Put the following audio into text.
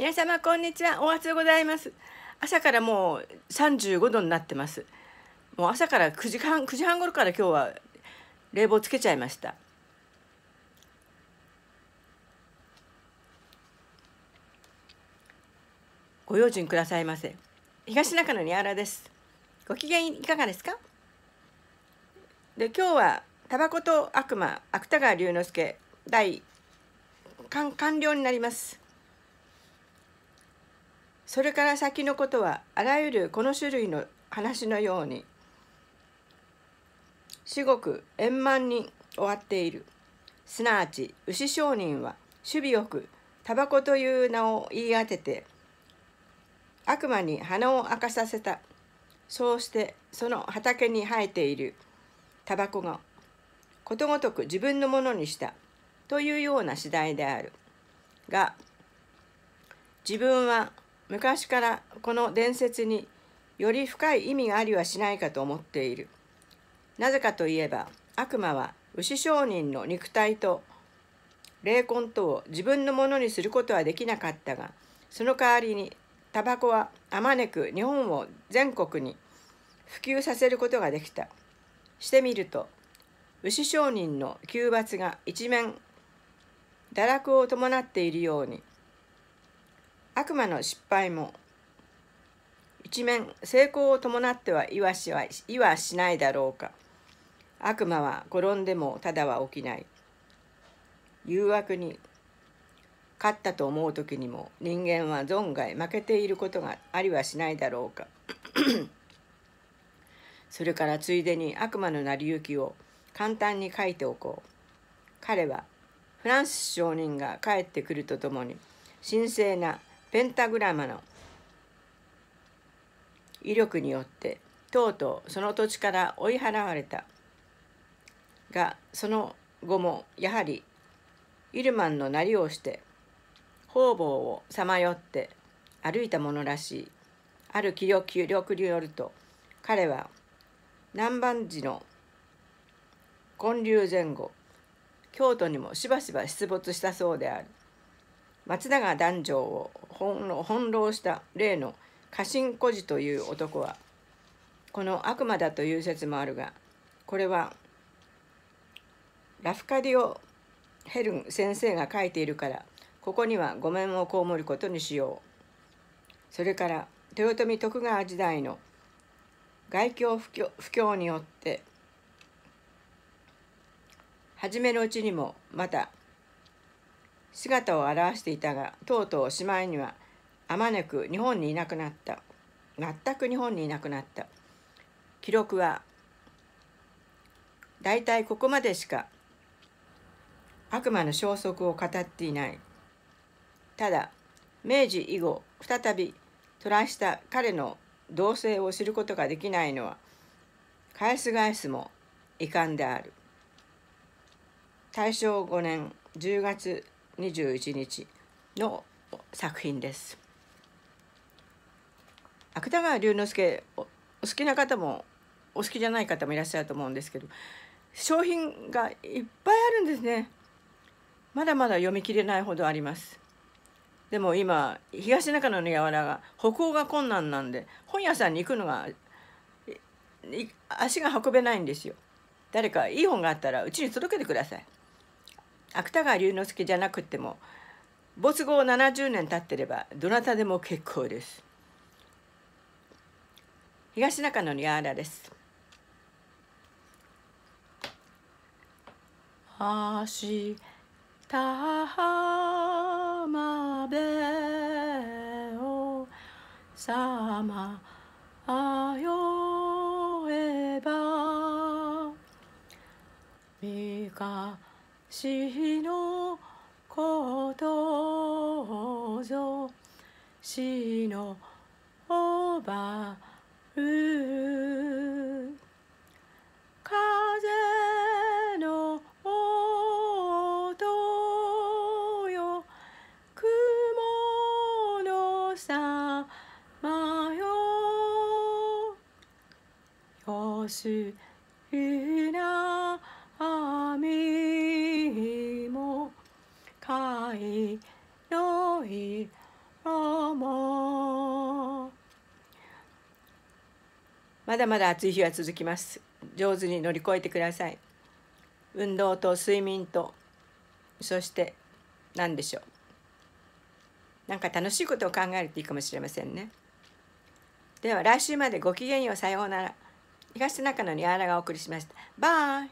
皆様こんにちはお暑ございます朝からもう35度になってますもう朝から9時半9時半頃から今日は冷房つけちゃいましたご用心くださいませ東中野にあらですご機嫌いかがですかで今日はタバコと悪魔芥川龍之介第官官僚になりますそれから先のことはあらゆるこの種類の話のように至極円満に終わっているすなわち牛商人は守備よくタバコという名を言い当てて悪魔に鼻を明かさせたそうしてその畑に生えているタバコがことごとく自分のものにしたというような次第であるが自分は昔からこの伝説により深い意味がありはしないかと思っているなぜかといえば悪魔は牛商人の肉体と霊魂とを自分のものにすることはできなかったがその代わりにタバコはあまねく日本を全国に普及させることができたしてみると牛商人の窮罰が一面堕落を伴っているように悪魔の失敗も一面成功を伴ってはいわしはいわしないだろうか悪魔は転んでもただは起きない誘惑に勝ったと思う時にも人間は存外負けていることがありはしないだろうか それからついでに悪魔の成り行きを簡単に書いておこう彼はフランシス証人が帰ってくるとともに神聖なペンタグラムの威力によってとうとうその土地から追い払われたがその後もやはりイルマンのなりをして方々をさまよって歩いたものらしいある気力によると彼は南蛮寺の建立前後京都にもしばしば出没したそうである松永男女を翻弄した例の家臣孤児という男はこの悪魔だという説もあるがこれはラフカディオ・ヘルン先生が書いているからここには御免を被ることにしようそれから豊臣徳川時代の外教不況不況によって初めのうちにもまた姿を現していたがとうとうおしまいにはあまねく日本にいなくなった全く日本にいなくなった記録はだいたいここまでしか悪魔の消息を語っていないただ明治以後再びトラした彼の同性を知ることができないのは返す返すも遺憾である大正5年10月21日の作品です。芥川龍之介お好きな方もお好きじゃない方もいらっしゃると思うんですけど商品がいっぱいあるんですねまだまだ読み切れないほどありますでも今東中野の柔らが歩行が困難なんで本屋さんに行くのが足が運べないんですよ誰かいい本があったらうちに届けてください芥川龍之介じゃなくても没後70年経ってればどなたでも結構です。東中野にあらです。明日浜辺をさまあよえば三日死のことぞ死のおばる風の音よ雲のさまよよすゆない良いもまだまだ暑い日は続きます上手に乗り越えてください運動と睡眠とそして何でしょうなんか楽しいことを考えるといいかもしれませんねでは来週までごきげんようさようなら東中野にあらがお送りしましたバイ